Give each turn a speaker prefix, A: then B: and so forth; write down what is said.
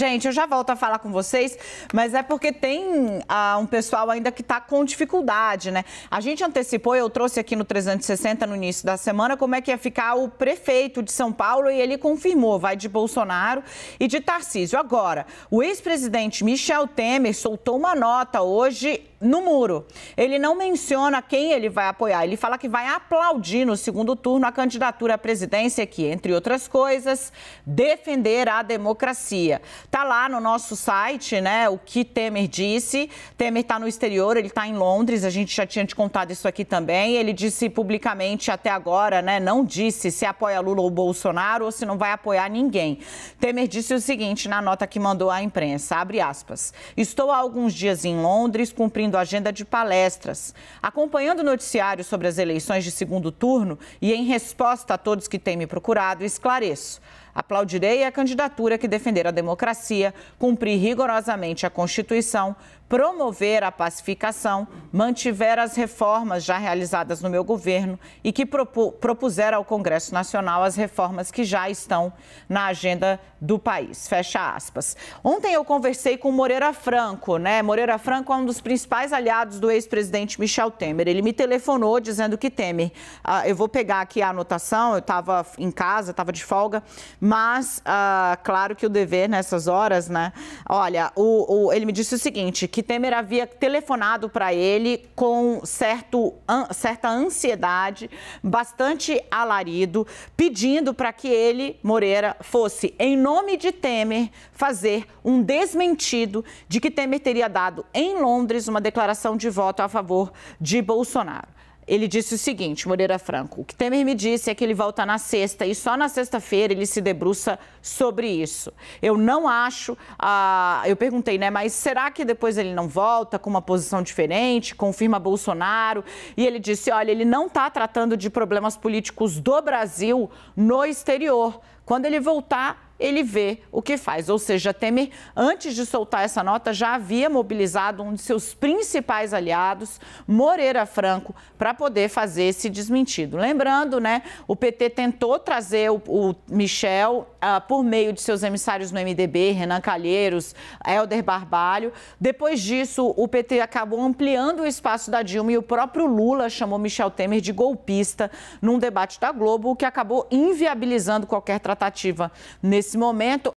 A: Gente, eu já volto a falar com vocês, mas é porque tem ah, um pessoal ainda que está com dificuldade, né? A gente antecipou, eu trouxe aqui no 360 no início da semana, como é que ia ficar o prefeito de São Paulo e ele confirmou, vai de Bolsonaro e de Tarcísio. Agora, o ex-presidente Michel Temer soltou uma nota hoje no muro. Ele não menciona quem ele vai apoiar. Ele fala que vai aplaudir no segundo turno a candidatura à presidência que, entre outras coisas, defender a democracia. Tá lá no nosso site, né? O que Temer disse. Temer está no exterior, ele está em Londres. A gente já tinha te contado isso aqui também. Ele disse publicamente até agora, né? Não disse se apoia Lula ou Bolsonaro ou se não vai apoiar ninguém. Temer disse o seguinte na nota que mandou à imprensa, abre aspas. Estou há alguns dias em Londres cumprindo agenda de palestras, acompanhando o noticiário sobre as eleições de segundo turno e em resposta a todos que têm me procurado, esclareço. Aplaudirei a candidatura que defender a democracia, cumprir rigorosamente a Constituição, promover a pacificação, mantiver as reformas já realizadas no meu governo e que propuser ao Congresso Nacional as reformas que já estão na agenda do país. Fecha aspas. Ontem eu conversei com Moreira Franco, né? Moreira Franco é um dos principais aliados do ex-presidente Michel Temer. Ele me telefonou dizendo que Temer, ah, eu vou pegar aqui a anotação, eu estava em casa, estava de folga, mas, ah, claro que o dever nessas horas, né? Olha, o, o, ele me disse o seguinte: que Temer havia telefonado para ele com certo, an, certa ansiedade, bastante alarido, pedindo para que ele, Moreira, fosse, em nome de Temer, fazer um desmentido de que Temer teria dado em Londres uma declaração de voto a favor de Bolsonaro. Ele disse o seguinte, Moreira Franco: o que Temer me disse é que ele volta na sexta e só na sexta-feira ele se debruça sobre isso. Eu não acho. Ah, eu perguntei, né? Mas será que depois ele não volta com uma posição diferente, confirma Bolsonaro? E ele disse: olha, ele não está tratando de problemas políticos do Brasil no exterior. Quando ele voltar, ele vê o que faz. Ou seja, Temer, antes de soltar essa nota, já havia mobilizado um de seus principais aliados, Moreira Franco, para poder fazer esse desmentido. Lembrando, né, o PT tentou trazer o, o Michel ah, por meio de seus emissários no MDB, Renan Calheiros, Helder Barbalho. Depois disso, o PT acabou ampliando o espaço da Dilma e o próprio Lula chamou Michel Temer de golpista num debate da Globo, o que acabou inviabilizando qualquer tratativa nesse momento.